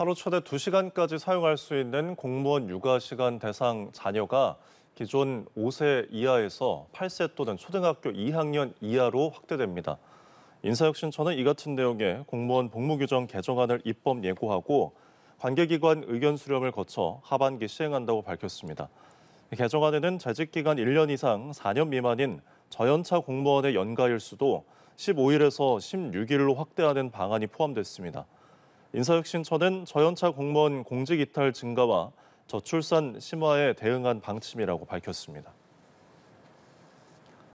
하루 최대 2시간까지 사용할 수 있는 공무원 육아 시간 대상 자녀가 기존 5세 이하에서 8세 또는 초등학교 2학년 이하로 확대됩니다. 인사혁신처는 이 같은 내용의 공무원 복무 규정 개정안을 입법 예고하고 관계기관 의견 수렴을 거쳐 하반기 시행한다고 밝혔습니다. 개정안에는 재직기간 1년 이상 4년 미만인 저연차 공무원의 연가일수도 15일에서 16일로 확대하는 방안이 포함됐습니다. 인사혁신처는 저연차 공무원 공직 이탈 증가와 저출산 심화에 대응한 방침이라고 밝혔습니다.